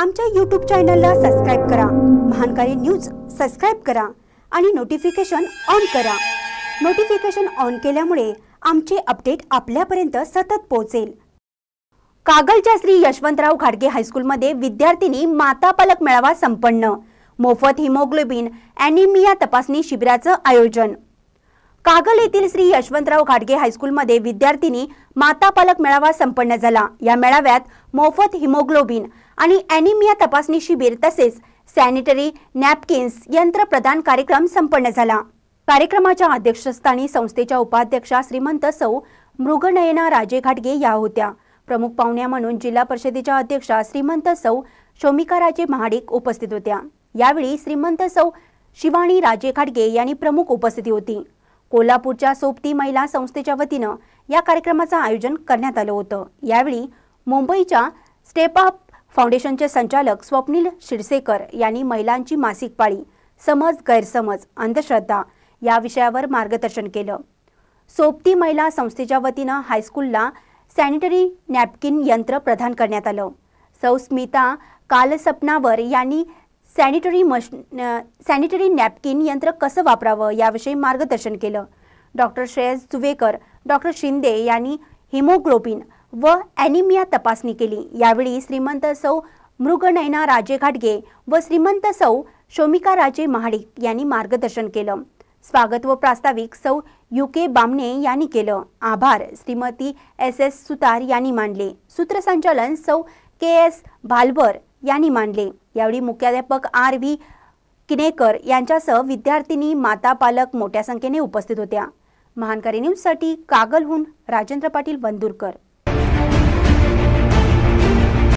आमच्या यूट्यूब चॅनलला सबस्क्राईब करा महानकारी न्यूज सबस्क्राईब करा आणि नोटिफिकेशन ऑन करा नोटिफिकेशन ऑन केल्यामुळे आमचे अपडेट आपल्यापर्यंत सतत पोहोचेल कागलच्या श्री यशवंतराव घाडगे हायस्कूलमध्ये विद्यार्थिनी माता पालक मेळावा संपन्न मोफत हिमोग्लोबिन ॲनिमिया तपासणी शिबिराचं आयोजन कागल येथील श्री यशवंतराव घाटगे हायस्कूलमध्ये विद्यार्थिनी माता पालक मेळावा संपन्न झाला या मेळाव्यात मोफत हिमोग्लोबिन आणि अॅनिमिया तपासणी शिबिर तसेच सॅनिटरी नॅपकिन्स यंत्र प्रदान कार्यक्रम संपन्न झाला कार्यक्रमाच्या अध्यक्षस्थानी संस्थेच्या उपाध्यक्षा श्रीमंत सौ मृगनयना राजे घाटगे या होत्या प्रमुख पाहुण्या म्हणून जिल्हा परिषदेच्या अध्यक्षा श्रीमंत सौ शोमिका राजे महाडिक उपस्थित होत्या यावेळी श्रीमंत सौ शिवाणी राजे घाटगे यांनी प्रमुख उपस्थिती होती कोल्हापूरच्या सोबती महिला संस्थेच्या वतीनं या कार्यक्रमाचं आयोजन करण्यात आलं होतं यावेळी मुंबईच्या स्टेप अप फाउंडेशनचे संचालक स्वप्नील शिरसेकर यांनी महिलांची मासिक पाळी समज गैरसमज अंधश्रद्धा या विषयावर मार्गदर्शन केलं सोबती महिला संस्थेच्या वतीनं हायस्कूलला सॅनिटरी नॅपकिन यंत्र प्रदान करण्यात आलं सौस्मिता कालसपनावर यांनी सॅनिटरी मश सॅनिटरी नॅपकिन यंत्र कसं वापरावं याविषयी मार्गदर्शन केलं डॉक्टर श्रेयस जुवेकर डॉक्टर शिंदे यांनी हिमोग्लोबिन व ॲनिमिया तपासणी केली यावेळी श्रीमंत सौ मृगनयना राजे घाटगे व श्रीमंत सौ शोमिका राजे महाडिक यांनी मार्गदर्शन केलं स्वागत व प्रास्ताविक सौ यू के बामणे यांनी केलं आभार श्रीमती एस एस सुतार यांनी मांडले सूत्रसंचालन सौ के एस भालवर यांनी मांडले यावेळी मुख्याध्यापक आर व्ही किनेकर यांच्यासह विद्यार्थिनी माता पालक मोठ्या संख्येने उपस्थित होत्या महानकारी न्यूजसाठी कागलहून राजेंद्र पाटील बंदूरकर